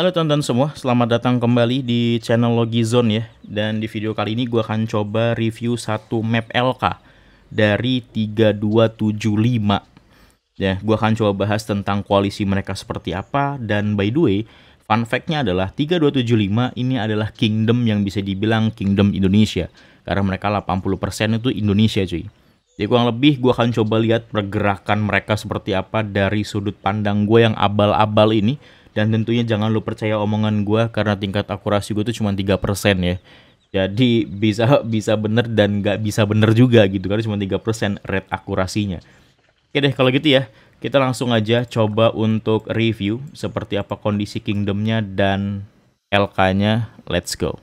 Halo teman-teman semua, selamat datang kembali di channel Logizone ya. Dan di video kali ini gue akan coba review satu map LK dari 3275. Ya, gue akan coba bahas tentang koalisi mereka seperti apa. Dan by the way, fun fact-nya adalah 3275 ini adalah kingdom yang bisa dibilang kingdom Indonesia. Karena mereka 80% itu Indonesia cuy. Jadi ya, kurang lebih gue akan coba lihat pergerakan mereka seperti apa dari sudut pandang gue yang abal-abal ini dan tentunya jangan lu percaya omongan gue karena tingkat akurasi gue tuh cuma 3% ya. Jadi bisa bisa bener dan gak bisa bener juga gitu karena cuma 3% rate akurasinya. Oke deh kalau gitu ya, kita langsung aja coba untuk review seperti apa kondisi kingdomnya dan LK-nya. Let's go.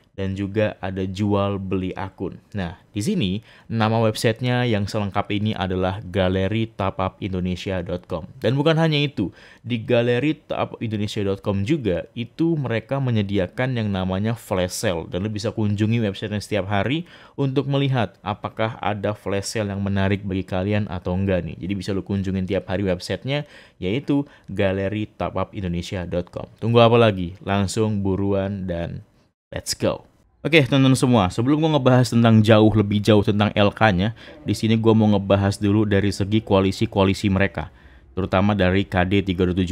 dan juga ada jual beli akun. Nah, di sini nama websitenya yang selengkap ini adalah galeri tapapindonesia.com. Dan bukan hanya itu, di galeri tapapindonesia.com juga itu mereka menyediakan yang namanya flash sale dan lu bisa kunjungi websitenya setiap hari untuk melihat apakah ada flash sale yang menarik bagi kalian atau enggak nih. Jadi bisa lu kunjungin tiap hari websitenya yaitu galeri tapapindonesia.com. Tunggu apa lagi? Langsung buruan dan let's go. Oke, okay, teman-teman semua, sebelum gue ngebahas tentang jauh lebih jauh tentang LK-nya, di sini gue mau ngebahas dulu dari segi koalisi-koalisi mereka, terutama dari KD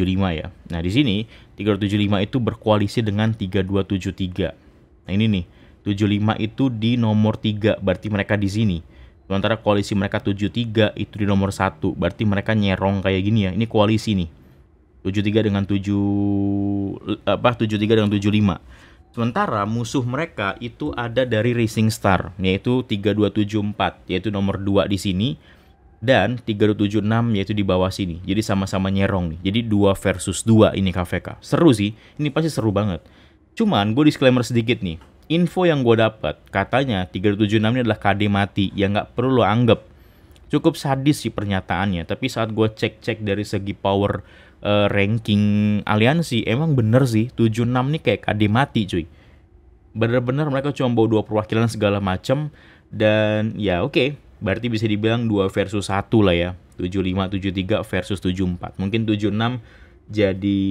lima ya. Nah, di sini 375 itu berkoalisi dengan 3273. Nah, ini nih, 75 itu di nomor 3, berarti mereka di sini. Sementara koalisi mereka 73 itu di nomor 1, berarti mereka nyerong kayak gini ya. Ini koalisi nih. 73 dengan 7 apa 73 dengan 75. Sementara musuh mereka itu ada dari Racing Star, yaitu 3274, yaitu nomor 2 di sini, dan 3276 yaitu di bawah sini. Jadi sama-sama nyerong nih. Jadi 2 versus 2 ini KVK. Seru sih, ini pasti seru banget. Cuman gue disclaimer sedikit nih. Info yang gue dapat katanya 3276 ini adalah KD mati, ya nggak perlu lo anggap. Cukup sadis sih pernyataannya, tapi saat gue cek-cek dari segi power uh, ranking aliansi emang bener sih 76 nih kayak KD mati cuy bener-bener mereka cuma bawa dua perwakilan segala macem dan ya oke okay, berarti bisa dibilang dua versus satu lah ya 75 73 versus 74 mungkin 76 jadi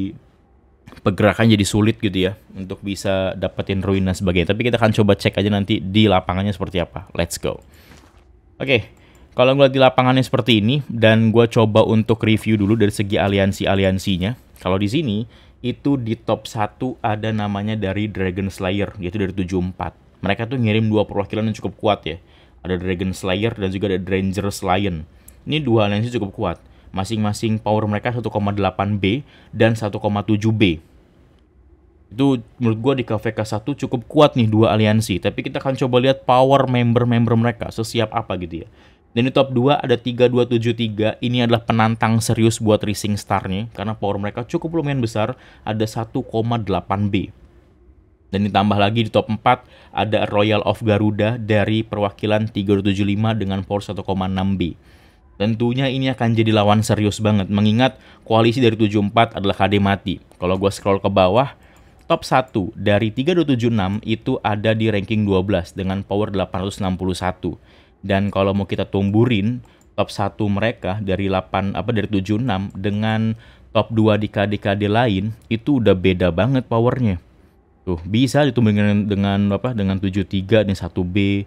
pergerakan jadi sulit gitu ya untuk bisa dapetin ruinas sebagainya tapi kita akan coba cek aja nanti di lapangannya seperti apa let's go oke okay, kalau ngeliat di lapangannya seperti ini dan gue coba untuk review dulu dari segi aliansi-aliansinya. Kalau di sini itu di top 1 ada namanya dari Dragon Slayer yaitu dari 74. Mereka tuh ngirim dua perwakilan yang cukup kuat ya. Ada Dragon Slayer dan juga ada Dangerous Lion. Ini dua aliansi cukup kuat. Masing-masing power mereka 1,8B dan 1,7B itu menurut gue di KVK 1 cukup kuat nih dua aliansi tapi kita akan coba lihat power member-member mereka sesiap apa gitu ya dan di top 2 ada 3273. Ini adalah penantang serius buat Rising Star nih karena power mereka cukup lumayan besar, ada 1,8B. Dan ditambah lagi di top 4 ada Royal of Garuda dari perwakilan lima dengan power 1,6B. Tentunya ini akan jadi lawan serius banget mengingat koalisi dari 74 adalah KD mati. Kalau gue scroll ke bawah, top 1 dari 3276 itu ada di ranking 12 dengan power 861. Dan kalau mau kita tumburin top 1 mereka dari 8 apa dari 76 dengan top 2 di KDKD lain itu udah beda banget powernya. Tuh, bisa ditumburin dengan, dengan apa? Dengan 73 dan 1B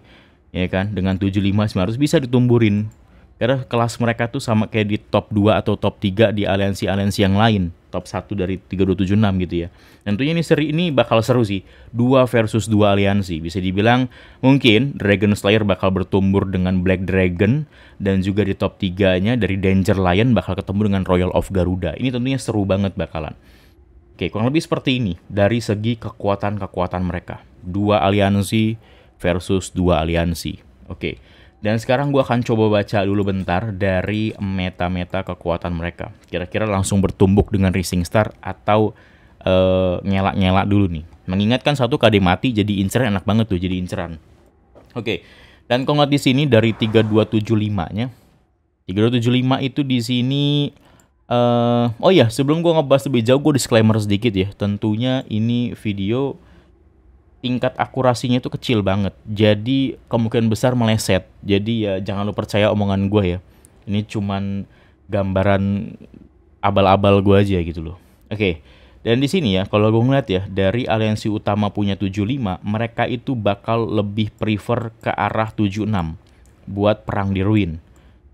ya kan? Dengan 75 900 bisa ditumburin karena kelas mereka tuh sama kayak di top 2 atau top 3 di aliansi-aliansi yang lain top 1 dari 3276 gitu ya tentunya ini seri ini bakal seru sih 2 versus 2 aliansi bisa dibilang mungkin Dragon Slayer bakal bertumbur dengan Black Dragon dan juga di top 3 nya dari Danger Lion bakal ketemu dengan Royal of Garuda ini tentunya seru banget bakalan Oke, kurang lebih seperti ini dari segi kekuatan-kekuatan mereka. Dua aliansi versus dua aliansi. Oke. Dan sekarang gue akan coba baca dulu bentar dari meta-meta kekuatan mereka. Kira-kira langsung bertumbuk dengan Rising Star atau uh, nyela uh, dulu nih. Mengingatkan satu KD mati jadi inceran enak banget tuh jadi inceran. Oke, okay. dan kalau di sini dari 3275-nya. 3275 itu di sini uh, oh ya sebelum gue ngebahas lebih jauh gue disclaimer sedikit ya. Tentunya ini video tingkat akurasinya itu kecil banget. Jadi kemungkinan besar meleset. Jadi ya jangan lu percaya omongan gue ya. Ini cuman gambaran abal-abal gue aja gitu loh. Oke. Okay. Dan di sini ya, kalau gue ngeliat ya, dari aliansi utama punya 75, mereka itu bakal lebih prefer ke arah 76 buat perang di ruin.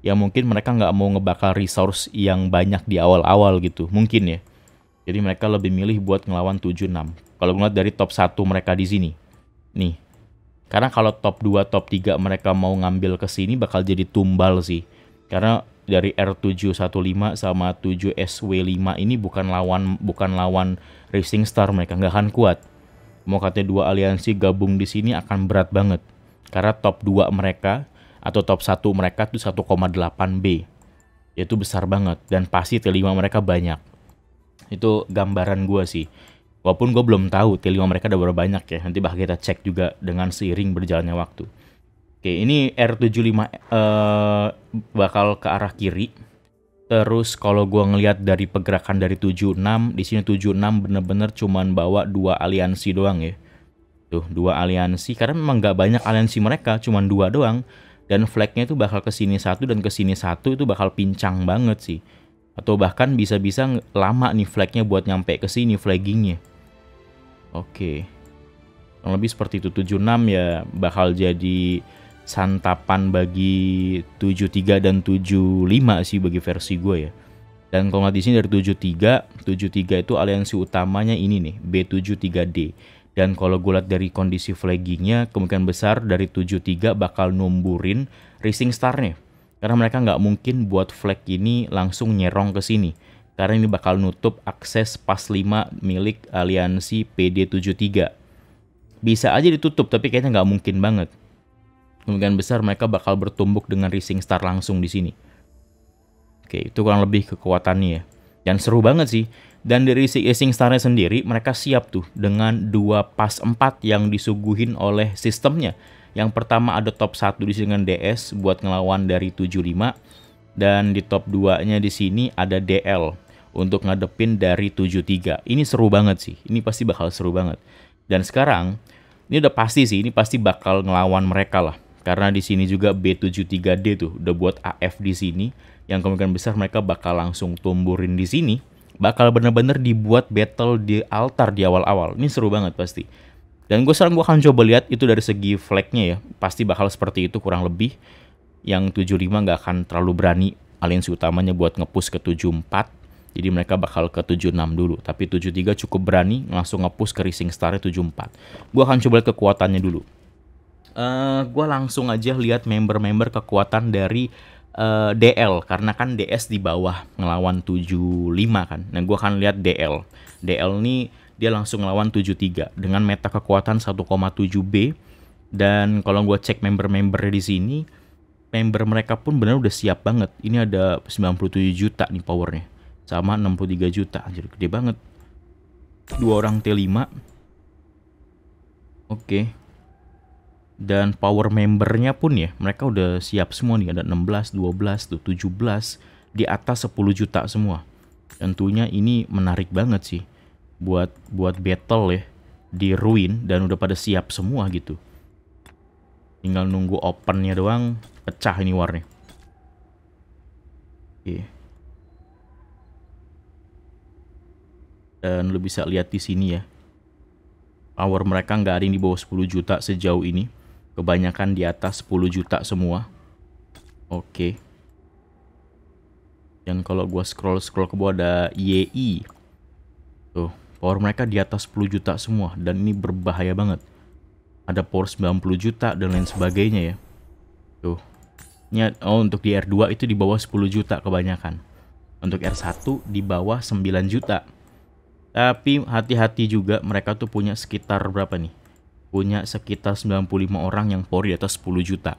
Ya mungkin mereka nggak mau ngebakal resource yang banyak di awal-awal gitu, mungkin ya. Jadi mereka lebih milih buat ngelawan 76. Kalau ngeliat dari top 1 mereka di sini. Nih. Karena kalau top 2, top 3 mereka mau ngambil ke sini bakal jadi tumbal sih. Karena dari R715 sama 7SW5 ini bukan lawan bukan lawan Racing Star mereka nggak akan kuat. Mau katanya dua aliansi gabung di sini akan berat banget. Karena top 2 mereka atau top 1 mereka itu 1,8B. Itu besar banget dan pasti T5 mereka banyak. Itu gambaran gua sih. Walaupun gue belum tahu T5 mereka ada berapa banyak ya. Nanti bakal kita cek juga dengan seiring berjalannya waktu. Oke, ini R75 uh, eh, bakal ke arah kiri. Terus kalau gue ngelihat dari pergerakan dari 76, di sini 76 bener-bener cuman bawa dua aliansi doang ya. Tuh, dua aliansi. Karena memang gak banyak aliansi mereka, cuman dua doang. Dan flagnya itu bakal ke sini satu dan ke sini satu itu bakal pincang banget sih. Atau bahkan bisa-bisa lama nih flagnya buat nyampe ke sini flaggingnya. Oke. Yang lebih seperti itu 76 ya bakal jadi santapan bagi 73 dan 75 sih bagi versi gue ya. Dan kalau ngeliat di sini dari 73, 73 itu aliansi utamanya ini nih, B73D. Dan kalau gue lihat dari kondisi flaggingnya, kemungkinan besar dari 73 bakal numburin Racing Star nih. Karena mereka nggak mungkin buat flag ini langsung nyerong ke sini karena ini bakal nutup akses PAS 5 milik aliansi PD73. Bisa aja ditutup, tapi kayaknya nggak mungkin banget. Kemungkinan besar mereka bakal bertumbuk dengan Rising Star langsung di sini. Oke, itu kurang lebih kekuatannya ya. Dan seru banget sih. Dan dari si Rising Starnya sendiri, mereka siap tuh dengan dua PAS 4 yang disuguhin oleh sistemnya. Yang pertama ada top 1 di sini dengan DS buat ngelawan dari 75 dan di top 2-nya di sini ada DL untuk ngadepin dari 73. Ini seru banget sih. Ini pasti bakal seru banget. Dan sekarang ini udah pasti sih, ini pasti bakal ngelawan mereka lah. Karena di sini juga B73D tuh udah buat AF di sini yang kemungkinan besar mereka bakal langsung tumburin di sini. Bakal bener-bener dibuat battle di altar di awal-awal. Ini seru banget pasti. Dan gue sekarang gue akan coba lihat itu dari segi flagnya ya. Pasti bakal seperti itu kurang lebih. Yang 75 nggak akan terlalu berani aliansi utamanya buat ngepus ke 74 jadi mereka bakal ke 76 dulu. Tapi 73 cukup berani langsung ngepush ke Rising Star 74. Gua akan coba lihat kekuatannya dulu. Uh, gua langsung aja lihat member-member kekuatan dari uh, eh, DL karena kan DS di bawah ngelawan 75 kan. Nah, gua akan lihat DL. DL ini dia langsung ngelawan 73 dengan meta kekuatan 1,7B dan kalau gua cek member-member di sini member mereka pun benar udah siap banget. Ini ada 97 juta nih powernya sama 63 juta anjir gede banget dua orang T5 oke dan power membernya pun ya mereka udah siap semua nih ada 16 12 17 di atas 10 juta semua tentunya ini menarik banget sih buat buat battle ya di ruin dan udah pada siap semua gitu tinggal nunggu opennya doang pecah ini warnya oke okay. dan lu bisa lihat di sini ya. Power mereka nggak ada yang di bawah 10 juta sejauh ini. Kebanyakan di atas 10 juta semua. Oke. Okay. Dan kalau gua scroll-scroll ke bawah ada YI. Tuh, power mereka di atas 10 juta semua dan ini berbahaya banget. Ada power 90 juta dan lain sebagainya ya. Tuh. Ini, oh, untuk di R2 itu di bawah 10 juta kebanyakan. Untuk R1 di bawah 9 juta. Tapi hati-hati juga mereka tuh punya sekitar berapa nih? Punya sekitar 95 orang yang pori di atas 10 juta.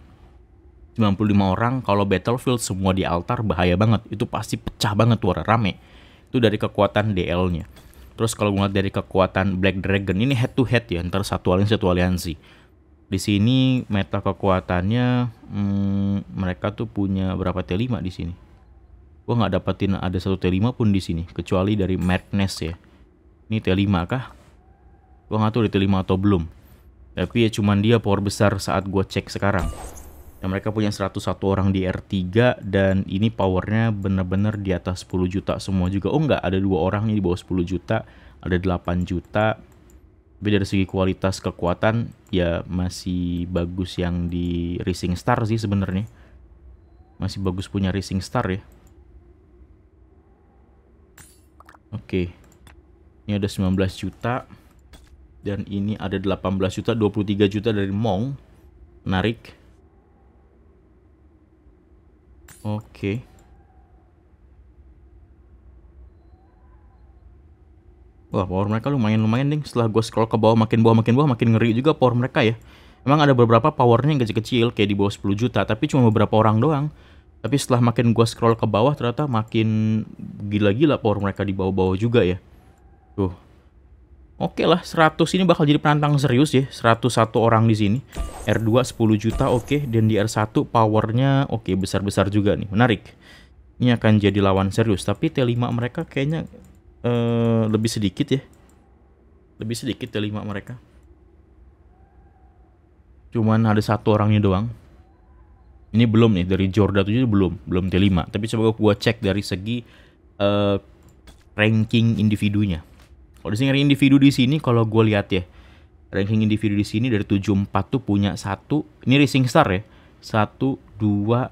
95 orang kalau Battlefield semua di altar bahaya banget. Itu pasti pecah banget suara rame. Itu dari kekuatan DL-nya. Terus kalau ngeliat dari kekuatan Black Dragon ini head to head ya antara satu aliansi satu aliansi. Di sini meta kekuatannya hmm, mereka tuh punya berapa T5 di sini? Gue nggak dapetin ada satu T5 pun di sini kecuali dari Madness ya ini T5 kah? Gua nggak tahu di T5 atau belum. Tapi ya cuman dia power besar saat gue cek sekarang. Dan ya, mereka punya 101 orang di R3 dan ini powernya bener-bener di atas 10 juta semua juga. Oh nggak, ada dua orang ini di bawah 10 juta, ada 8 juta. Tapi dari segi kualitas kekuatan ya masih bagus yang di Racing Star sih sebenarnya. Masih bagus punya Racing Star ya. Oke. Ini ada 19 juta. Dan ini ada 18 juta, 23 juta dari Mong. Narik. Oke. Wah, power mereka lumayan-lumayan ding. Setelah gue scroll ke bawah, makin bawah, makin bawah, makin ngeri juga power mereka ya. Emang ada beberapa powernya yang kecil-kecil, kayak di bawah 10 juta, tapi cuma beberapa orang doang. Tapi setelah makin gue scroll ke bawah, ternyata makin gila-gila power mereka di bawah-bawah juga ya. Tuh. Oke okay lah, 100 ini bakal jadi penantang serius ya. 101 orang di sini. R2 10 juta oke, okay. dan di R1 powernya oke okay, besar-besar juga nih. Menarik. Ini akan jadi lawan serius, tapi T5 mereka kayaknya uh, lebih sedikit ya. Lebih sedikit T5 mereka. Cuman ada satu orangnya doang. Ini belum nih dari Jordan 7 belum, belum T5. Tapi coba gue cek dari segi uh, ranking individunya. Kalau dari individu di sini kalau gue lihat ya ranking individu di sini dari tujuh empat tuh punya satu ini racing star ya. satu dua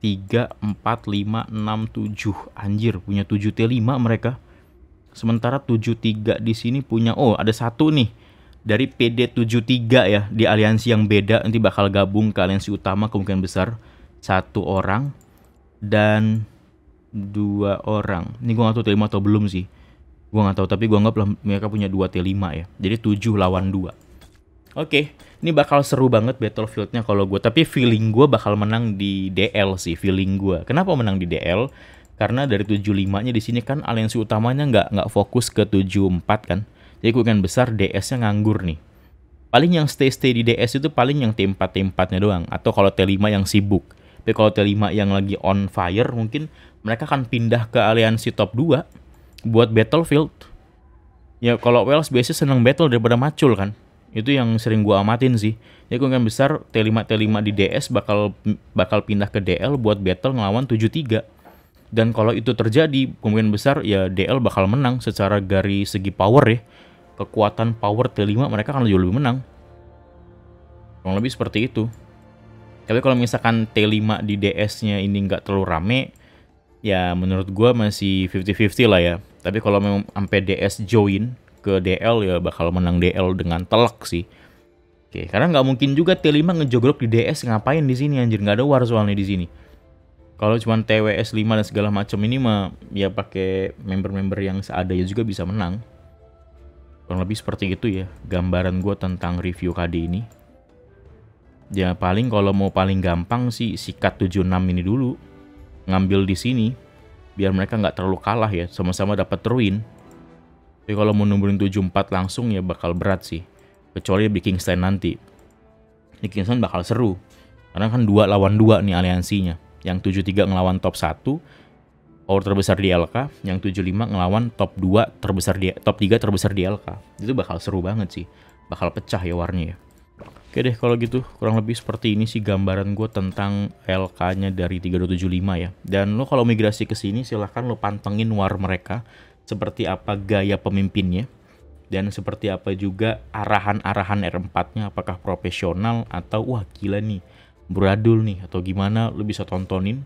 tiga empat lima enam tujuh anjir punya tujuh t lima mereka. Sementara tujuh tiga di sini punya oh ada satu nih dari pd tiga ya di aliansi yang beda nanti bakal gabung ke aliansi utama kemungkinan besar satu orang dan dua orang. Ini gue nggak tahu T5 atau belum sih Gue nggak tau tapi gue anggap lah mereka punya 2 T5 ya. Jadi 7 lawan 2. Oke, okay. ini bakal seru banget Battlefieldnya kalau gue. Tapi feeling gue bakal menang di DL sih, feeling gue. Kenapa menang di DL? Karena dari 75-nya di sini kan aliansi utamanya nggak nggak fokus ke 74 kan. Jadi kan besar DS-nya nganggur nih. Paling yang stay-stay di DS itu paling yang T4 T4-nya doang atau kalau T5 yang sibuk. Tapi kalau T5 yang lagi on fire mungkin mereka akan pindah ke aliansi top 2 buat Battlefield ya kalau Wales biasanya seneng battle daripada macul kan itu yang sering gua amatin sih ya kemungkinan besar T5 T5 di DS bakal bakal pindah ke DL buat battle ngelawan 73 dan kalau itu terjadi kemungkinan besar ya DL bakal menang secara dari segi power ya kekuatan power T5 mereka akan jauh lebih menang kurang lebih seperti itu tapi kalau misalkan T5 di DS-nya ini nggak terlalu rame ya menurut gua masih 50-50 lah ya tapi kalau memang sampai DS join ke DL ya bakal menang DL dengan telak sih. Oke, karena nggak mungkin juga T5 ngejogrok di DS ngapain di sini anjir nggak ada war soalnya di sini. Kalau cuma TWS 5 dan segala macam ini mah ya pakai member-member yang seadanya juga bisa menang. Kurang lebih seperti itu ya gambaran gue tentang review KD ini. Ya paling kalau mau paling gampang sih sikat 76 ini dulu. Ngambil di sini biar mereka nggak terlalu kalah ya sama-sama dapat ruin tapi kalau mau tujuh 74 langsung ya bakal berat sih kecuali di Kingston nanti di Kingston bakal seru karena kan dua lawan dua nih aliansinya yang 73 ngelawan top 1 power terbesar di LK yang 75 ngelawan top 2 terbesar di top 3 terbesar di LK itu bakal seru banget sih bakal pecah ya warnanya ya Oke deh kalau gitu kurang lebih seperti ini sih gambaran gue tentang LK-nya dari 3275 ya. Dan lo kalau migrasi ke sini silahkan lo pantengin war mereka seperti apa gaya pemimpinnya dan seperti apa juga arahan-arahan R4-nya apakah profesional atau wah gila nih beradul nih atau gimana lo bisa tontonin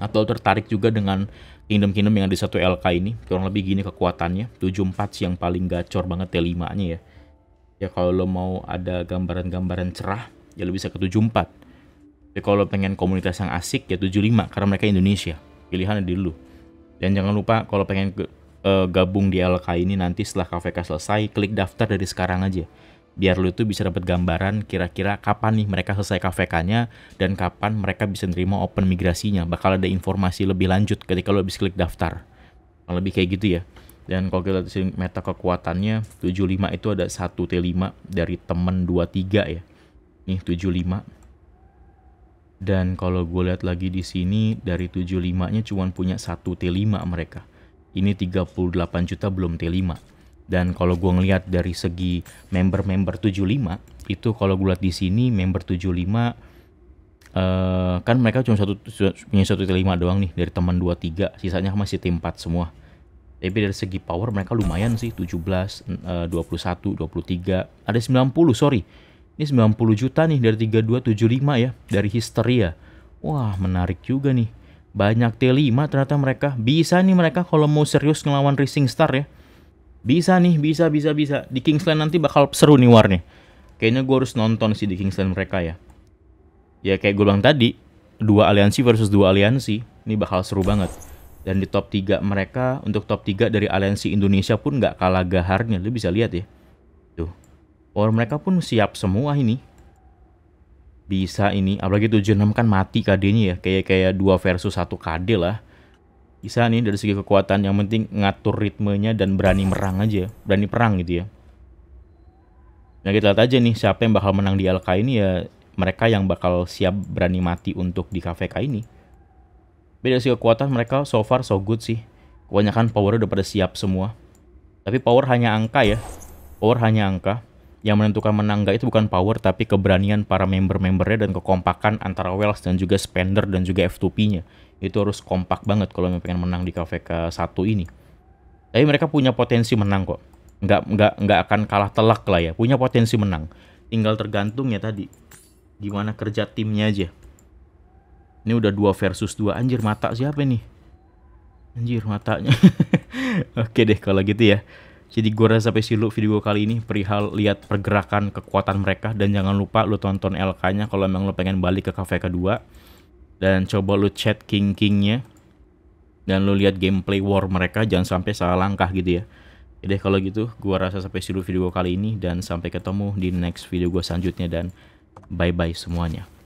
atau tertarik juga dengan kingdom-kingdom yang ada di satu LK ini kurang lebih gini kekuatannya 74 sih yang paling gacor banget T5-nya ya ya kalau lo mau ada gambaran-gambaran cerah ya lo bisa ke 74 tapi kalau lo pengen komunitas yang asik ya 75 karena mereka Indonesia pilihan di dulu. dan jangan lupa kalau pengen uh, gabung di LK ini nanti setelah KVK selesai klik daftar dari sekarang aja biar lo itu bisa dapat gambaran kira-kira kapan nih mereka selesai KVK-nya dan kapan mereka bisa nerima open migrasinya. Bakal ada informasi lebih lanjut ketika lo habis klik daftar. lebih kayak gitu ya. Dan kalau kita lihat di sini meta kekuatannya 75 itu ada 1 T5 dari temen 23 ya. Nih 75. Dan kalau gue lihat lagi di sini dari 75-nya cuma punya 1 T5 mereka. Ini 38 juta belum T5. Dan kalau gue ngelihat dari segi member-member 75, itu kalau gue lihat di sini member 75 Uh, eh, kan mereka cuma satu punya satu T5 doang nih dari teman 23, sisanya masih T4 semua tapi dari segi power mereka lumayan sih 17 21 23 ada 90 sorry ini 90 juta nih dari 3275 ya dari Histeria ya. wah menarik juga nih banyak T5 ternyata mereka bisa nih mereka kalau mau serius ngelawan Rising Star ya bisa nih bisa bisa bisa di Kingsland nanti bakal seru nih warnya kayaknya gue harus nonton sih di Kingsland mereka ya ya kayak gue bilang tadi dua aliansi versus dua aliansi ini bakal seru banget dan di top 3 mereka untuk top 3 dari aliansi Indonesia pun nggak kalah gaharnya lu bisa lihat ya tuh power mereka pun siap semua ini bisa ini apalagi 76 kan mati KD-nya ya kayak kayak 2 versus satu KD lah bisa nih dari segi kekuatan yang penting ngatur ritmenya dan berani merang aja berani perang gitu ya nah kita lihat aja nih siapa yang bakal menang di LK ini ya mereka yang bakal siap berani mati untuk di KVK ini Beda sih kekuatan mereka so far so good sih. Kebanyakan power udah pada siap semua. Tapi power hanya angka ya. Power hanya angka. Yang menentukan menang gak itu bukan power tapi keberanian para member-membernya dan kekompakan antara Wells dan juga Spender dan juga F2P-nya. Itu harus kompak banget kalau memang pengen menang di KVK 1 ini. Tapi mereka punya potensi menang kok. Nggak, nggak, nggak akan kalah telak lah ya. Punya potensi menang. Tinggal tergantung ya tadi. Gimana kerja timnya aja. Ini udah dua versus dua anjir mata siapa nih? Anjir matanya. Oke deh kalau gitu ya. Jadi gue rasa sampai silu video gue kali ini perihal lihat pergerakan kekuatan mereka dan jangan lupa lu tonton LK-nya kalau emang lu pengen balik ke cafe kedua dan coba lu chat King Kingnya dan lu lihat gameplay war mereka jangan sampai salah langkah gitu ya. Jadi ya kalau gitu gue rasa sampai silu video gue kali ini dan sampai ketemu di next video gue selanjutnya dan bye bye semuanya.